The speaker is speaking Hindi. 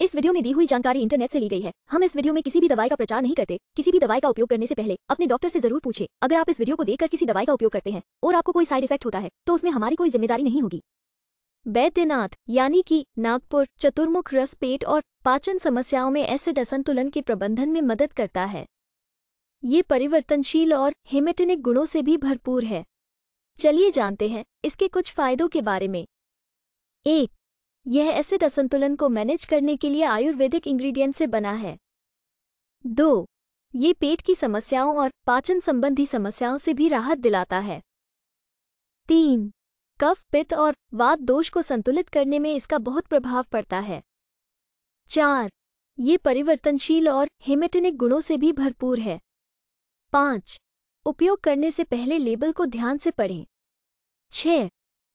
इस वीडियो में दी हुई जानकारी इंटरनेट से ली गई है हम इस वीडियो में किसी भी दवाई का प्रचार नहीं करते किसी भी दवाई का उपयोग करने से पहले अपने डॉक्टर से जरूर पूछे अगर आप इस वीडियो को देखकर किसी दवाई का उपयोग करते हैं और आपको कोई साइड इफेक्ट होता है तो उसमें हमारी कोई जिम्मेदारी नहीं होगी बैद्यनाथ यानी कि नागपुर चतुर्मुख रस पेट और पाचन समस्याओं में एसिड असंतुलन के प्रबंधन में मदद करता है ये परिवर्तनशील और हेमेटेनिक गुणों से भी भरपूर है चलिए जानते हैं इसके कुछ फायदों के बारे में एक यह एसिड असंतुलन को मैनेज करने के लिए आयुर्वेदिक इंग्रेडिएंट से बना है दो ये पेट की समस्याओं और पाचन संबंधी समस्याओं से भी राहत दिलाता है तीन कफ पित्त और वात दोष को संतुलित करने में इसका बहुत प्रभाव पड़ता है चार ये परिवर्तनशील और हिमेटेनिक गुणों से भी भरपूर है पाँच उपयोग करने से पहले लेबल को ध्यान से पढ़ें छह